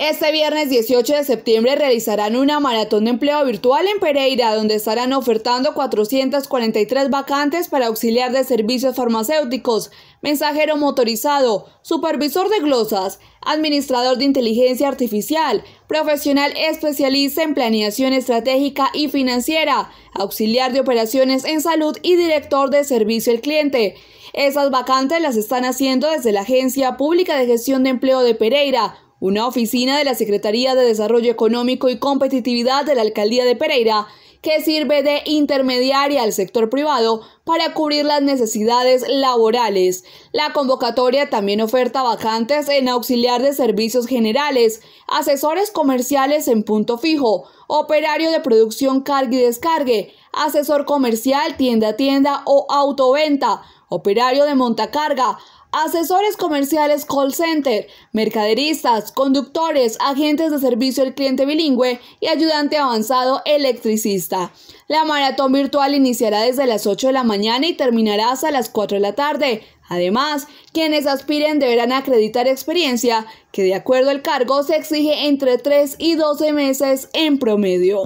Este viernes 18 de septiembre realizarán una maratón de empleo virtual en Pereira, donde estarán ofertando 443 vacantes para auxiliar de servicios farmacéuticos, mensajero motorizado, supervisor de glosas, administrador de inteligencia artificial, profesional especialista en planeación estratégica y financiera, auxiliar de operaciones en salud y director de servicio al cliente. Esas vacantes las están haciendo desde la Agencia Pública de Gestión de Empleo de Pereira una oficina de la Secretaría de Desarrollo Económico y Competitividad de la Alcaldía de Pereira que sirve de intermediaria al sector privado para cubrir las necesidades laborales. La convocatoria también oferta vacantes en auxiliar de servicios generales, asesores comerciales en punto fijo, operario de producción carga y descargue, asesor comercial tienda a tienda o autoventa, operario de montacarga, asesores comerciales call center, mercaderistas, conductores, agentes de servicio al cliente bilingüe y ayudante avanzado electricista. La maratón virtual iniciará desde las 8 de la mañana y terminará hasta las 4 de la tarde. Además, quienes aspiren deberán acreditar experiencia, que de acuerdo al cargo se exige entre 3 y 12 meses en promedio.